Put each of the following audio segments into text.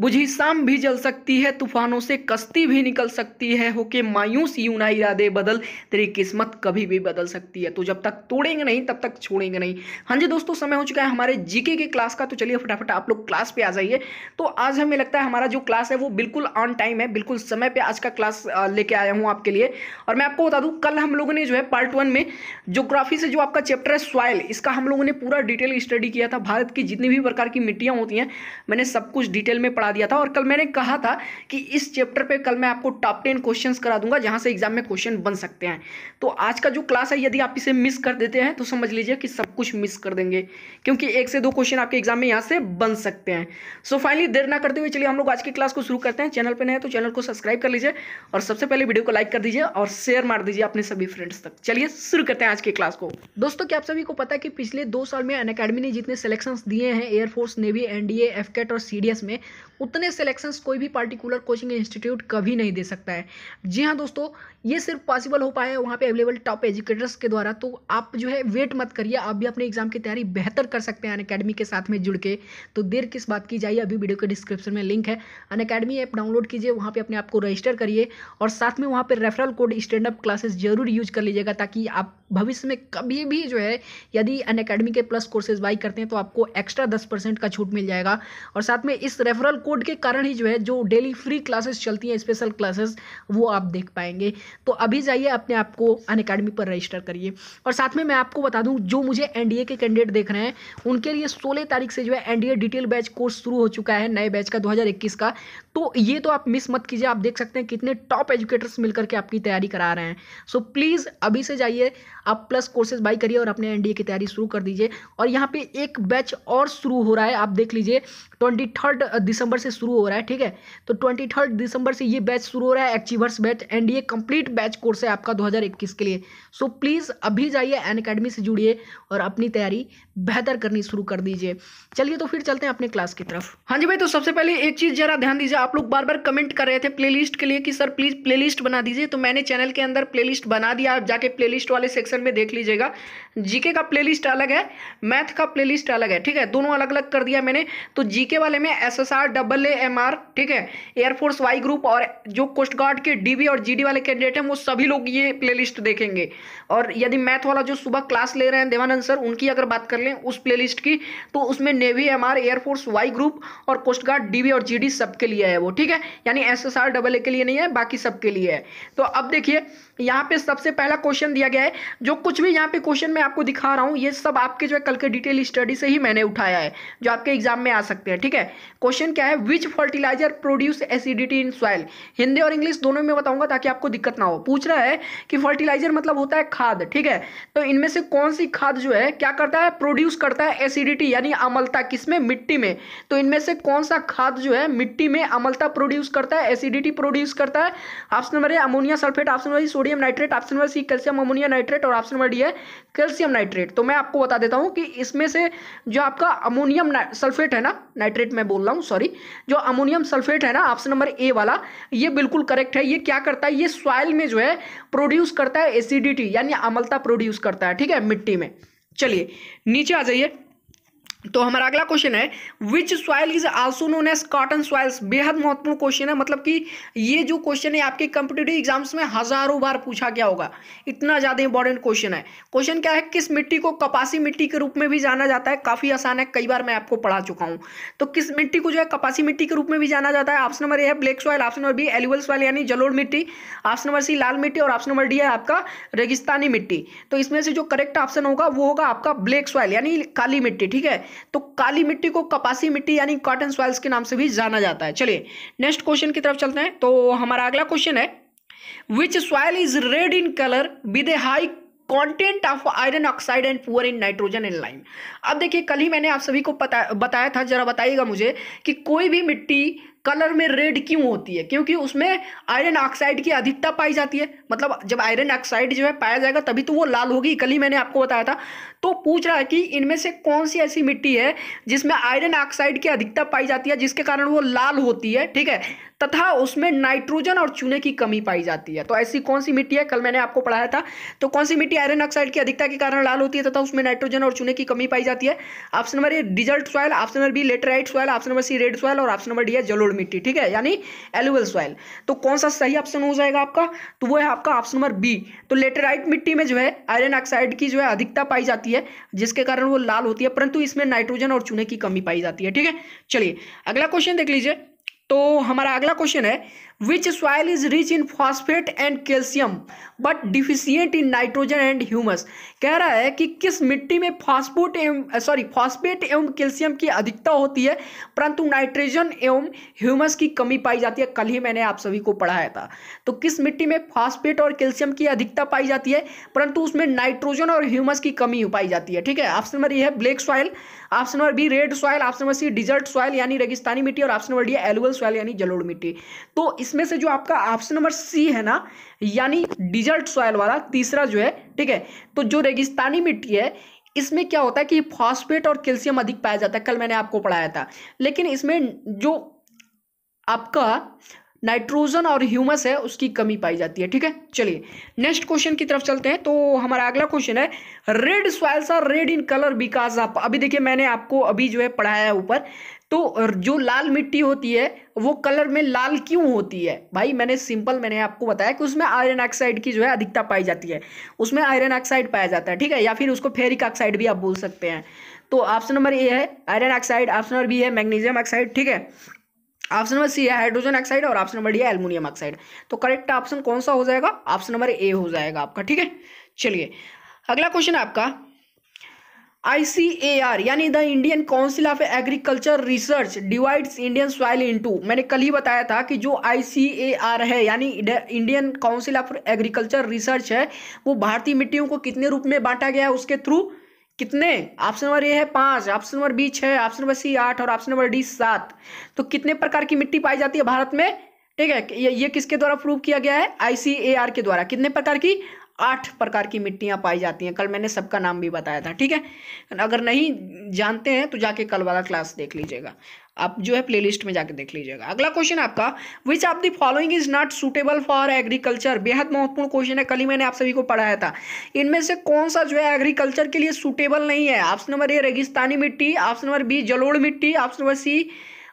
बुझी शाम भी जल सकती है तूफानों से कश्ती भी निकल सकती है होके मायूस यू ना इरादे बदल तेरी किस्मत कभी भी बदल सकती है तो जब तक तोड़ेंगे नहीं तब तक छोड़ेंगे नहीं हाँ जी दोस्तों समय हो चुका है हमारे जीके के क्लास का तो चलिए फटाफट आप लोग क्लास पे आ जाइए तो आज हमें लगता है हमारा जो क्लास है वो बिल्कुल ऑन टाइम है बिल्कुल समय पर आज का क्लास लेके आया हूँ आपके लिए और मैं आपको बता दूँ कल हम लोगों ने जो है पार्ट वन में जोग्राफी से जो आपका चैप्टर है सॉयल इसका हम लोगों ने पूरा डिटेल स्टडी किया था भारत की जितनी भी प्रकार की मिट्टियाँ होती हैं मैंने सब कुछ डिटेल में पढ़ा पढ़ा दिया था और कल मैंने कहा था कि इस चैप्टर पे कल मैं आपको टॉप टेन क्वेश्चंस करा दूंगा जहां से एग्जाम में क्वेश्चन बन सकते हैं तो आज का जो क्लास है यदि आप इसे मिस कर देते हैं तो समझ लीजिए कि सब कुछ मिस कर देंगे क्योंकि एक से दो क्वेश्चन आपके एग्जाम में यहाँ से बन सकते हैं सो फाइनली देर ना करते हुए चलिए हम लोग आज की क्लास को शुरू करते हैं चैनल पर नए तो चैनल को सब्सक्राइब कर लीजिए और सबसे पहले वीडियो को लाइक कर दीजिए और शेयर मार दीजिए अपने सभी फ्रेंड्स तक चलिए शुरू करते हैं आज की क्लास को दोस्तों क्या आप सभी को पता है कि पिछले दो साल में अन ने जितने सिलेक्शंस दिए हैं एयरफोर्स नेवी एनडीए एफकेट और सीडीएस में उतने सिलेक्शन कोई भी पार्टिकुलर कोचिंग इंस्टीट्यूट कभी नहीं दे सकता है जी हाँ दोस्तों ये सिर्फ पॉसिबल हो पाया है वहाँ पे अवेलेबल टॉप एजुकेटर्स के द्वारा तो आप जो है वेट मत करिए आप भी अपने एग्जाम की तैयारी बेहतर कर सकते हैं अन अकेडमी के साथ में जुड़ के तो देर किस बात की जाइए अभी वीडियो के डिस्क्रिप्शन में लिंक है अन अकेडमी ऐप डाउनलोड कीजिए वहाँ पर अपने आप को रजिस्टर करिए और साथ में वहाँ पर referral code stand up classes जरूर यूज कर लीजिएगा ताकि आप भविष्य में कभी भी जो है यदि अन अकेडमी के प्लस कोर्सेज बाई करते हैं तो आपको एक्स्ट्रा दस परसेंट का छूट मिल जाएगा और साथ में इस रेफरल कोड के कारण ही जो है जो डेली फ्री क्लासेस चलती हैं स्पेशल क्लासेस वो आप देख पाएंगे तो अभी जाइए अपने आप को अन अकेडमी पर रजिस्टर करिए और साथ में मैं आपको बता दूँ जो मुझे एन के कैंडिडेट देख रहे हैं उनके लिए सोलह तारीख से जो है एन डिटेल बैच कोर्स शुरू हो चुका है नए बैच का दो का तो ये तो आप मिस मत कीजिए आप देख सकते हैं कितने टॉप एजुकेटर्स मिलकर के आपकी तैयारी करा रहे हैं सो प्लीज़ अभी से जाइए आप प्लस कोर्सेज बाई करिए और अपने एनडीए की तैयारी शुरू कर दीजिए और यहाँ पे एक बैच और शुरू हो रहा है आप देख लीजिए ट्वेंटी थर्ड दिसंबर से शुरू हो रहा है ठीक है तो ट्वेंटी थर्ड दिसंबर से ये बैच शुरू हो रहा है एक्चीवर्स बैच एंड ये कंप्लीट बैच कोर्स है आपका दो के लिए सो so, प्लीज़ अभी जाइए एन अकेडमी से जुड़िए और अपनी तैयारी बेहतर करनी शुरू कर दीजिए चलिए तो फिर चलते हैं अपने क्लास की तरफ हाँ जी भाई तो सबसे पहले एक चीज़ जरा ध्यान दीजिए आप लोग बार बार कमेंट कर रहे थे प्लेलिस्ट के लिए कि सर प्लीज़ प्लेलिस्ट बना दीजिए तो मैंने चैनल के अंदर प्लेलिस्ट बना दिया आप जाके प्लेलिस्ट वाले सेक्शन में देख लीजिएगा जीके का प्लेलिस्ट अलग है मैथ का प्लेलिस्ट अलग है ठीक है दोनों अलग अलग कर दिया मैंने तो जीके वाले में SSR double A M R ठीक है एयरफोर्स वाई ग्रुप और जो कोस्ट गार्ड के डीबी और जीडी वाले कैंडिडेट हैं वो सभी लोग ये प्लेलिस्ट देखेंगे और यदि मैथ वाला जो सुबह क्लास ले रहे हैं देवानंद सर उनकी अगर बात कर लें उस लिस्ट की तो उसमें navy M R air force Y group और कोस्ट गार्ड डीबी और जीडी सबके लिए है वो ठीक है यानी आर डबल ए के लिए नहीं है बाकी सबके लिए है तो अब देखिए यहाँ पे सबसे पहला क्वेश्चन दिया गया है जो कुछ भी यहाँ पे क्वेश्चन मैं आपको दिखा रहा हूँ ये सब आपके जो है कल के डिटेल स्टडी से ही मैंने उठाया है जो आपके एग्जाम में आ सकते हैं ठीक है क्वेश्चन क्या है which fertilizer produce acidity in soil Hindi और इंग्लिश दोनों में बताऊंगा ताकि आपको दिक्कत ना हो पूछ रहा है कि फर्टिलाइजर मतलब होता है खाद ठीक है तो इनमें से कौन सी खाद जो है क्या करता है प्रोड्यूस करता है एसिडिटी यानी अमलता किसमें मिट्टी में तो इनमें से कौन सा खाद जो है मिट्टी में अमलता प्रोड्यूस करता है एसिडिटी प्रोड्यूस करता है ऑप्शन नंबर है ammonia sulphate option number sodium nitrate option number C calcium ammonia nitrate और ऑप्शन नंबर डी है कैल्शियम नाइट्रेट तो मैं आपको बता देता हूँ कि इसमें से जो आपका अमोनियम सल्फेट है ना नाइट्रेट मैं बोल रहा हूँ सॉरी जो अमोनियम सल्फेट है ना ऑप्शन नंबर ए वाला ये बिल्कुल करेक्ट है ये क्या करता है ये सॉइल में जो है प्रोड्यूस करता है एसिडिटी यानी अमलता प्रोड्यूस करता है ठीक है मिट्टी में चलिए नीचे आ जाइए तो हमारा अगला क्वेश्चन है which soil is also known as cotton soils बेहद महत्वपूर्ण क्वेश्चन है मतलब कि ये जो क्वेश्चन है आपके कंपिटेटिव एग्जाम्स में हजारों बार पूछा गया होगा इतना ज़्यादा इंपॉर्टेंट क्वेश्चन है क्वेश्चन क्या है किस मिट्टी को कपासी मिट्टी के रूप में भी जाना जाता है काफ़ी आसान है कई बार मैं आपको पढ़ा चुका हूँ तो किस मिट्टी को जो है कपासी मिट्टी के रूप में भी जाना जाता है ऑप्शन नंबर ए है black soil option number B alluvial soil यानी जलोड़ मिट्टी ऑप्शन नंबर सी लाल मिट्टी और ऑप्शन नंबर डी है आपका रेगिस्तानी मिट्टी तो इसमें से जो करेक्ट ऑप्शन होगा वो होगा आपका ब्लैक सॉइल यानी काली मिट्टी ठीक है तो काली मिट्टी को कपासी मिट्टी यानी कॉटन सॉइल्स के नाम से भी जाना जाता है चलिए नेक्स्ट क्वेश्चन की तरफ चलते हैं तो हमारा अगला क्वेश्चन है which soil is red in colour with a high content of iron oxide and poor in nitrogen and lime अब देखिए कल ही मैंने आप सभी को पता बताया था जरा बताइएगा मुझे कि कोई भी मिट्टी कलर में रेड क्यों होती है क्योंकि उसमें आयरन ऑक्साइड की अधिकता पाई जाती है मतलब जब आयरन ऑक्साइड जो है पाया जाएगा तभी तो वो लाल होगी कल ही मैंने आपको बताया था तो पूछ रहा है कि इनमें से कौन सी ऐसी मिट्टी है जिसमें आयरन ऑक्साइड की अधिकता पाई जाती है जिसके कारण वो लाल होती है ठीक है तथा उसमें नाइट्रोजन और चूने की कमी पाई जाती है तो ऐसी कौन सी मिट्टी है कल मैंने आपको पढ़ाया था तो कौन सी मिट्टी आयरन ऑक्साइड की अधिकता के कारण लाल होती है तथा उसमें नाइट्रोजन और चूने की कमी पाई जाती है option number A desert soil option number B laterite soil option number C red soil और ऑप्शन नंबर डी है जलोड़ मिट्टी ठीक है यानी एलुअल सॉइल तो कौन सा सही ऑप्शन हो जाएगा आपका तो वो है आपका ऑप्शन नंबर बी तो लेटेराइट मिट्टी में जो है आयरन ऑक्साइड की जो है अधिकता पाई जाती है जिसके कारण वो लाल होती है परंतु इसमें नाइट्रोजन और चूने की कमी पाई जाती है ठीक है चलिए अगला क्वेश्चन देख लीजिए तो हमारा अगला क्वेश्चन है which soil is rich in phosphate and calcium but deficient in nitrogen and humus कह रहा है कि किस मिट्टी में फॉस्फोट एवं सॉरी फॉस्फेट एवं कैल्शियम की अधिकता होती है परंतु नाइट्रोजन एवं ह्यूमस की कमी पाई जाती है कल ही मैंने आप सभी को पढ़ाया था तो किस मिट्टी में फॉस्फेट और कैल्शियम की अधिकता पाई जाती है परंतु उसमें नाइट्रोजन और ह्यूमस की कमी पाई जाती है ठीक है ऑप्शन नंबर ये है black soil option number B red soil option number C desert soil यानी रेगिस्तानी मिट्टी और option number D alluvial soil यानी जलोड़ मिट्टी तो इसमें से जो आपका ऑप्शन नंबर सी है ना यानी डिजर्ट सॉयल वाला तीसरा जो है ठीक है तो जो रेगिस्तानी मिट्टी है इसमें क्या होता है कि फॉस्फेट और कैल्शियम अधिक पाया जाता है कल मैंने आपको पढ़ाया था लेकिन इसमें जो आपका नाइट्रोजन और ह्यूमस है उसकी कमी पाई जाती है ठीक है चलिए नेक्स्ट क्वेश्चन की तरफ चलते हैं तो हमारा अगला क्वेश्चन है red soils are red in colour because आप अभी देखिए मैंने आपको अभी जो है पढ़ाया है ऊपर तो जो लाल मिट्टी होती है वो कलर में लाल क्यों होती है भाई मैंने सिंपल मैंने आपको बताया कि उसमें आयरन ऑक्साइड की जो है अधिकता पाई जाती है उसमें आयरन ऑक्साइड पाया जाता है ठीक है या फिर उसको फेरिक ऑक्साइड भी आप बोल सकते हैं तो ऑप्शन नंबर ए है iron oxide option number B है मैग्नीजियम ऑक्साइड ठीक है ऑप्शन नंबर सी है हाइड्रोजन ऑक्साइड और ऑप्शन नंबर डी है एल्मोनियम ऑक्साइड तो करेक्ट ऑप्शन कौन सा हो जाएगा ऑप्शन नंबर ए हो जाएगा आपका ठीक है चलिए अगला क्वेश्चन आपका आईसीएआर यानी the Indian council of agriculture research divides Indian soil into मैंने कल ही बताया था कि जो आईसीएआर है यानी Indian council of agriculture research है वो भारतीय मिट्टियों को कितने रूप में बांटा गया है उसके थ्रू कितने ऑप्शन नंबर ए है पाँच ऑप्शन नंबर बी छः ऑप्शन नंबर सी आठ और ऑप्शन नंबर डी सात तो कितने प्रकार की मिट्टी पाई जाती है भारत में ठीक है ये, किसके द्वारा प्रूव किया गया है आईसीएआर के द्वारा कितने प्रकार की आठ प्रकार की मिट्टियाँ पाई जाती हैं कल मैंने सबका नाम भी बताया था ठीक है अगर नहीं जानते हैं तो जाके कल वाला क्लास देख लीजिएगा आप जो है प्लेलिस्ट में जाके देख लीजिएगा अगला क्वेश्चन आपका which of the following is not suitable for agriculture बेहद महत्वपूर्ण क्वेश्चन है कल ही मैंने आप सभी को पढ़ाया था इनमें से कौन सा जो है एग्रीकल्चर के लिए सुटेबल नहीं है ऑप्शन नंबर ए रेगिस्तानी मिट्टी ऑप्शन नंबर बी जलोड़ मिट्टी ऑप्शन नंबर सी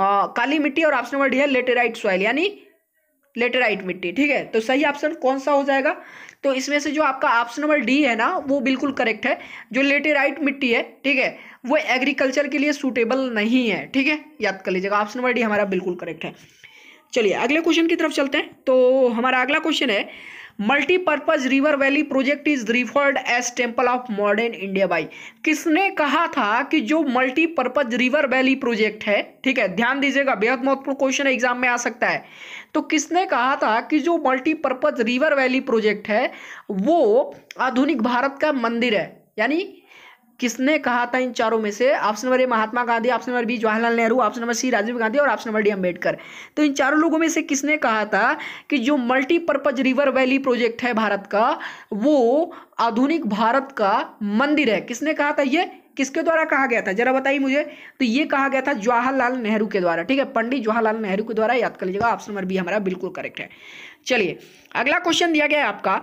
काली मिट्टी और ऑप्शन नंबर डी है लेटेराइट सॉइल यानी लेटेराइट मिट्टी ठीक है तो सही ऑप्शन कौन सा हो जाएगा तो इसमें से जो आपका ऑप्शन नंबर डी है ना वो बिल्कुल करेक्ट है जो लेटेराइट मिट्टी है ठीक है वो एग्रीकल्चर के लिए सूटेबल नहीं है ठीक है याद कर लीजिएगा ऑप्शन नंबर डी हमारा बिल्कुल करेक्ट है चलिए अगले क्वेश्चन की तरफ चलते हैं तो हमारा अगला क्वेश्चन है multipurpose river valley project is referred as temple of modern India by किसने कहा था कि जो मल्टीपर्पज रिवर वैली प्रोजेक्ट है ठीक है ध्यान दीजिएगा बेहद महत्वपूर्ण क्वेश्चन एग्जाम में आ सकता है तो किसने कहा था कि जो मल्टीपर्पज रिवर वैली प्रोजेक्ट है वो आधुनिक भारत का मंदिर है यानी किसने कहा था इन चारों में से option number A Mahatma Gandhi option number B Jawaharlal Nehru option number C Rajiv Gandhi और ऑप्शन नंबर डी अंबेडकर तो इन चारों लोगों में से किसने कहा था कि जो मल्टीपर्पज रिवर वैली प्रोजेक्ट है भारत का वो आधुनिक भारत का मंदिर है किसने कहा था ये किसके द्वारा कहा गया था जरा बताइए मुझे तो ये कहा गया था जवाहरलाल नेहरू के द्वारा ठीक है पंडित जवाहरलाल नेहरू के द्वारा याद कर लीजिएगा ऑप्शन नंबर बी हमारा बिल्कुल करेक्ट है चलिए अगला क्वेश्चन दिया गया है आपका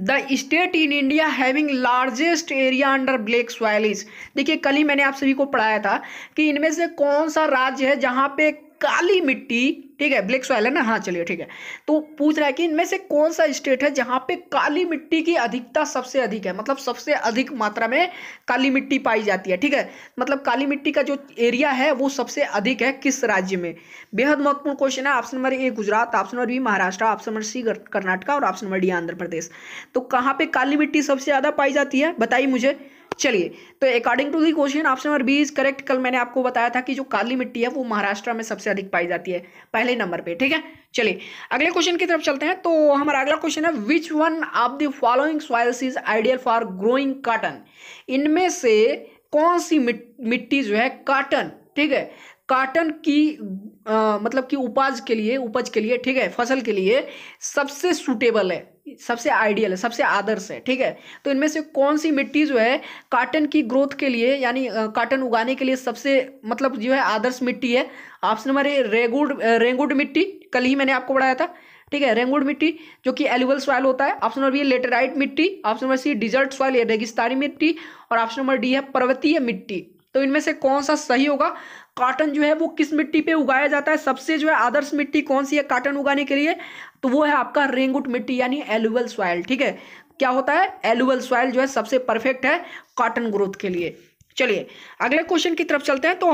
the state in India having largest area under black soil is देखिए कल ही मैंने आप सभी को पढ़ाया था कि इनमें से कौन सा राज्य है जहाँ पे काली मिट्टी ठीक है ब्लैक सॉइल है ना हाँ चलिए ठीक है तो पूछ रहा है कि इनमें से कौन सा स्टेट है जहाँ पे काली मिट्टी की अधिकता सबसे अधिक है मतलब सबसे अधिक मात्रा में काली मिट्टी पाई जाती है ठीक है मतलब काली मिट्टी का जो एरिया है वो सबसे अधिक है किस राज्य में बेहद महत्वपूर्ण क्वेश्चन है option number A Gujarat option number B Maharashtra option number C Karnataka और option number D Andhra Pradesh तो कहाँ पे काली मिट्टी सबसे ज़्यादा पाई जाती है बताइए मुझे चलिए तो according to the question option number B is correct कल मैंने आपको बताया था कि जो काली मिट्टी है वो महाराष्ट्र में सबसे अधिक पाई जाती है पहले नंबर पे ठीक है चलिए अगले क्वेश्चन की तरफ चलते हैं तो हमारा अगला क्वेश्चन है which one of the following soils is ideal for growing cotton इनमें से कौन सी मिट्टी जो है काटन ठीक है काटन की आ, मतलब कि उपाज के लिए उपज के लिए ठीक है फसल के लिए सबसे सूटेबल है सबसे आइडियल है सबसे आदर्श है ठीक है तो इनमें से कौन सी मिट्टी जो है काटन की ग्रोथ के लिए यानी काटन उगाने के लिए सबसे मतलब जो है आदर्श मिट्टी है ऑप्शन नंबर ए रेगुड रेंगुड मिट्टी कल ही मैंने आपको बढ़ाया था ठीक है रेंगुड मिट्टी जो कि एलिवल सॉयल होता है ऑप्शन नंबर बी लेटेराइट मिट्टी option number C desert soil या रेगिस्तानी मिट्टी और ऑप्शन नंबर डी है पर्वतीय मिट्टी तो इनमें से कौन सा सही होगा काटन जो है वो किस मिट्टी पे उगाया जाता है सबसे जो है आदर्श मिट्टी कौन सी है काटन उगाने के लिए तो वो है आपका रेंगुट मिट्टी यानी एलुअल सॉयल ठीक है क्या होता है एलुअल सॉयल जो है सबसे परफेक्ट है कॉटन ग्रोथ के लिए चलिए अगले क्वेश्चन की तरफ चलते हैं तो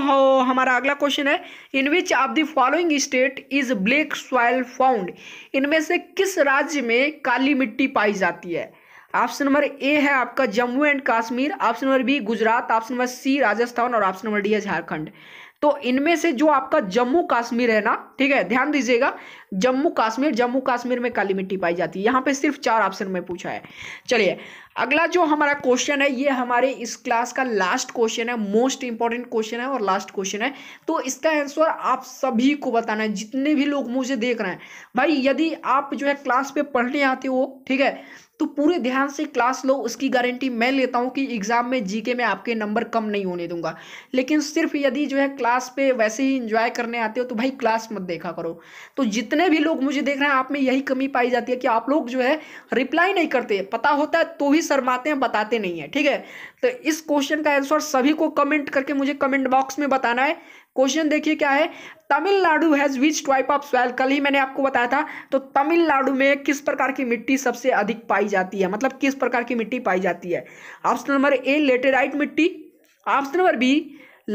हमारा अगला क्वेश्चन है in which of the following state is black soil found इनमें से किस राज्य में काली मिट्टी पाई जाती है ऑप्शन नंबर ए है आपका Jammu and Kashmir option number B Gujarat option number C Rajasthan और ऑप्शन नंबर डी है झारखंड तो इनमें से जो आपका जम्मू कश्मीर है ना ठीक है ध्यान दीजिएगा जम्मू कश्मीर जम्मू कश्मीर में काली मिट्टी पाई जाती है यहाँ पे सिर्फ चार ऑप्शन में पूछा है चलिए अगला जो हमारा क्वेश्चन है ये हमारे इस क्लास का लास्ट क्वेश्चन है मोस्ट इंपॉर्टेंट क्वेश्चन है और लास्ट क्वेश्चन है तो इसका आंसर आप सभी को बताना है जितने भी लोग मुझे देख रहे हैं भाई यदि आप जो है क्लास पे पढ़ने आते हो ठीक है तो पूरे ध्यान से क्लास लो उसकी गारंटी मैं लेता हूँ कि एग्ज़ाम में जीके में आपके नंबर कम नहीं होने दूंगा लेकिन सिर्फ यदि जो है क्लास पे वैसे ही इंजॉय करने आते हो तो भाई क्लास मत देखा करो तो जितने भी लोग मुझे देख रहे हैं आप में यही कमी पाई जाती है कि आप लोग जो है रिप्लाई नहीं करते पता होता है तो भी शर्माते हैं बताते नहीं है ठीक है तो इस क्वेश्चन का आंसर सभी को कमेंट करके मुझे कमेंट बॉक्स में बताना है क्वेश्चन देखिए क्या है Tamil Nadu has which type of soil कल ही मैंने आपको बताया था तो तमिलनाडु में किस प्रकार की मिट्टी सबसे अधिक पाई जाती है मतलब किस प्रकार की मिट्टी पाई जाती है ऑप्शन नंबर ए लेटेराइट मिट्टी ऑप्शन नंबर बी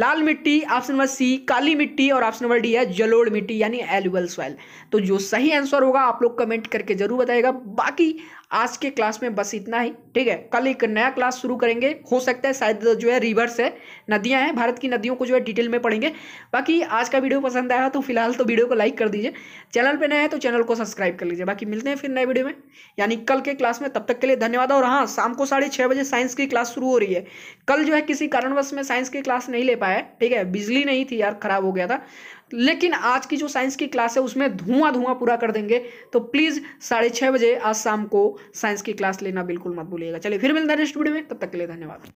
लाल मिट्टी ऑप्शन नंबर सी काली मिट्टी और ऑप्शन नंबर डी है जलोड़ मिट्टी यानी एलुअल सॉइल तो जो सही आंसर होगा आप लोग कमेंट करके जरूर बताएगा बाकी आज के क्लास में बस इतना ही ठीक है कल एक नया क्लास शुरू करेंगे हो सकता है शायद जो है रिवर्स है नदियां हैं भारत की नदियों को जो है डिटेल में पढ़ेंगे बाकी आज का वीडियो पसंद आया तो फिलहाल तो वीडियो को लाइक कर दीजिए चैनल पर नया है तो चैनल को सब्सक्राइब कर लीजिए बाकी मिलते हैं फिर नए वीडियो में यानी कल के क्लास में तब तक के लिए धन्यवाद और हाँ शाम को साढ़े छः बजे साइंस की क्लास शुरू हो रही है कल जो है किसी कारणवश में साइंस की क्लास नहीं ले पाया ठीक है बिजली नहीं थी यार खराब हो गया था लेकिन आज की जो साइंस की क्लास है उसमें धुआं धुआं पूरा कर देंगे तो प्लीज़ साढ़े छः बजे आज शाम को साइंस की क्लास लेना बिल्कुल मत भूलिएगा चलिए फिर मिलता है नेक्स्ट वीडियो में तब तक के लिए धन्यवाद